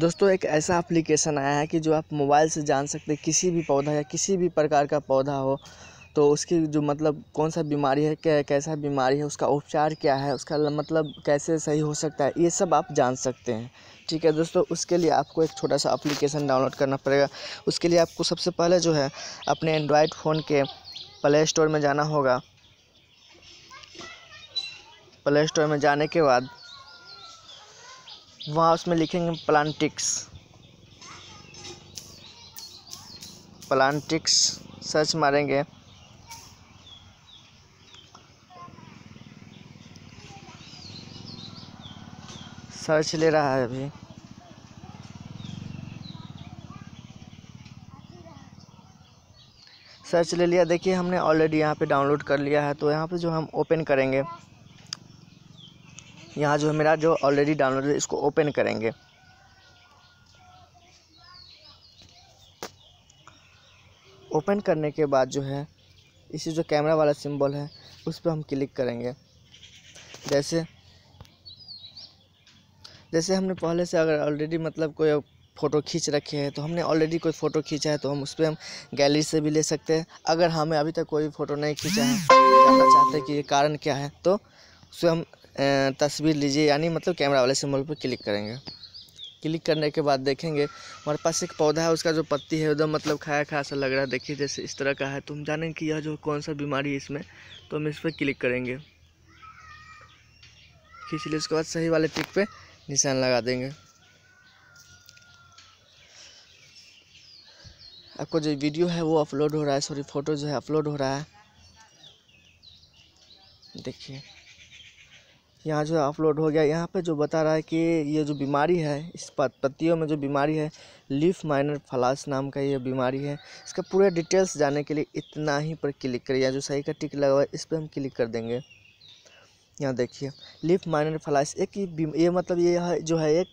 दोस्तों एक ऐसा एप्लीकेशन आया है कि जो आप मोबाइल से जान सकते हैं किसी भी पौधा या किसी भी प्रकार का पौधा हो तो उसकी जो मतलब कौन सा बीमारी है क्या कैसा बीमारी है उसका उपचार क्या है उसका मतलब कैसे सही हो सकता है ये सब आप जान सकते हैं ठीक है दोस्तों उसके लिए आपको एक छोटा सा एप्लीकेशन डाउनलोड करना पड़ेगा उसके लिए आपको सबसे पहले जो है अपने एंड्रॉयड फ़ोन के प्ले स्टोर में जाना होगा प्ले स्टोर में जाने के बाद वहाँ उसमें लिखेंगे प्लांटिक्स प्लांटिक्स सर्च मारेंगे सर्च ले रहा है अभी सर्च ले लिया देखिए हमने ऑलरेडी यहाँ पे डाउनलोड कर लिया है तो यहाँ पे जो हम ओपन करेंगे यहाँ जो मेरा जो ऑलरेडी डाउनलोड है इसको ओपन करेंगे ओपन करने के बाद जो है इसे जो कैमरा वाला सिंबल है उस पर हम क्लिक करेंगे जैसे जैसे हमने पहले से अगर ऑलरेडी मतलब कोई फ़ोटो खींच रखे हैं तो हमने ऑलरेडी कोई फ़ोटो खींचा है तो हम उस पर हम गैलरी से भी ले सकते हैं अगर हमें अभी तक कोई फ़ोटो नहीं खींचा है जानना चाहते हैं कि ये कारण क्या है तो उसे हम तस्वीर लीजिए यानी मतलब कैमरा वाले सिम्बल पर क्लिक करेंगे क्लिक करने के बाद देखेंगे हमारे पास एक पौधा है उसका जो पत्ती है एकदम मतलब खाया खाया सा लग रहा है देखिए जैसे इस तरह का है तो हम जानेंगे कि यह जो कौन सा बीमारी है इसमें तो हम इस पर क्लिक करेंगे खींच लिए उसके बाद सही वाले टिक पे निशान लगा देंगे आपको जो वीडियो है वो अपलोड हो रहा है सॉरी फोटो जो है अपलोड हो रहा है देखिए यहाँ जो है अपलोड हो गया यहाँ पे जो बता रहा है कि ये जो बीमारी है इस पत्तियों में जो बीमारी है लीफ माइनर फलास नाम का ये बीमारी है इसका पूरे डिटेल्स जानने के लिए इतना ही पर क्लिक करिए जो सही का टिक लगा हुआ है इस पर हम क्लिक कर देंगे यहाँ देखिए लीफ माइनर फलास एक ही ये मतलब ये जो है एक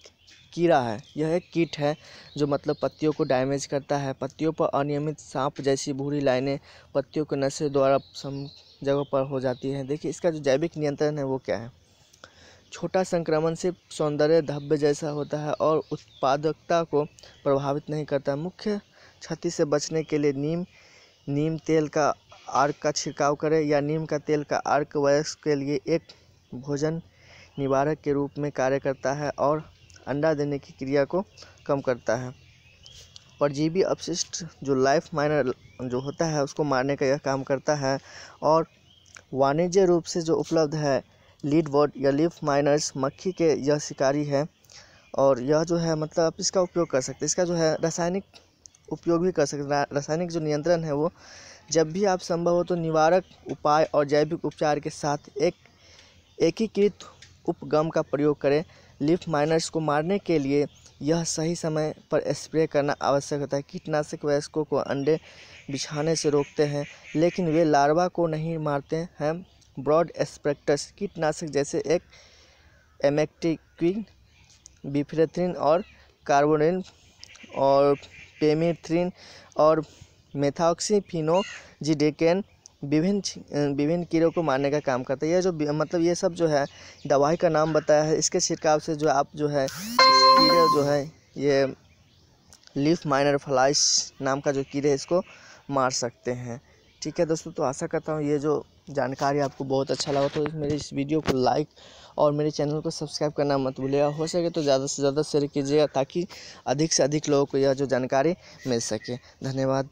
कीड़ा है यह एक कीट है जो मतलब पत्तियों को डैमेज करता है पत्तियों पर अनियमित सांप जैसी भूरी लाइनें पत्तियों के नशे द्वारा सम जगह पर हो जाती हैं देखिए इसका जो जैविक नियंत्रण है वो क्या है छोटा संक्रमण से सौंदर्य धब्बे जैसा होता है और उत्पादकता को प्रभावित नहीं करता मुख्य क्षति से बचने के लिए नीम नीम तेल का आर्क का छिड़काव करें या नीम का तेल का आर्क वयस्क के लिए एक भोजन निवारक के रूप में कार्य करता है और अंडा देने की क्रिया को कम करता है परजीवी अपशिष्ट जो लाइफ माइनर जो होता है उसको मारने का यह काम करता है और वाणिज्य रूप से जो उपलब्ध है बोर्ड या लीफ माइनर्स मक्खी के यह शिकारी है और यह जो है मतलब आप इसका उपयोग कर सकते हैं इसका जो है रासायनिक उपयोग भी कर सकते रासायनिक जो नियंत्रण है वो जब भी आप संभव हो तो निवारक उपाय और जैविक उपचार के साथ एक एकीकृत उपगम का प्रयोग करें लिफ माइनर्स को मारने के लिए यह सही समय पर स्प्रे करना आवश्यक होता है कीटनाशक वयस्कों को अंडे बिछाने से रोकते हैं लेकिन वे लार्वा को नहीं मारते हैं ब्रॉड एस्पेक्टस कीटनाशक जैसे एक एमेक्टिक्विन बिफ्रेथ्रिन और कार्बोनिन और पेमिथ्रिन और मेथॉक्सीफिनोजिडेकेन विभिन्न विभिन्न कीड़ों को मारने का काम करता है यह जो मतलब ये सब जो है दवाई का नाम बताया है इसके छिड़काव से जो आप जो है कीड़े जो है ये लीफ माइनर फ्लाइस नाम का जो कीड़े है इसको मार सकते हैं ठीक है दोस्तों तो आशा करता हूँ ये जो जानकारी आपको बहुत अच्छा लगा तो मेरे इस वीडियो को लाइक और मेरे चैनल को सब्सक्राइब करना मत भूलिएगा हो सके तो ज़्यादा से ज़्यादा शेयर कीजिएगा ताकि अधिक से अधिक लोगों को यह जो जानकारी मिल सके धन्यवाद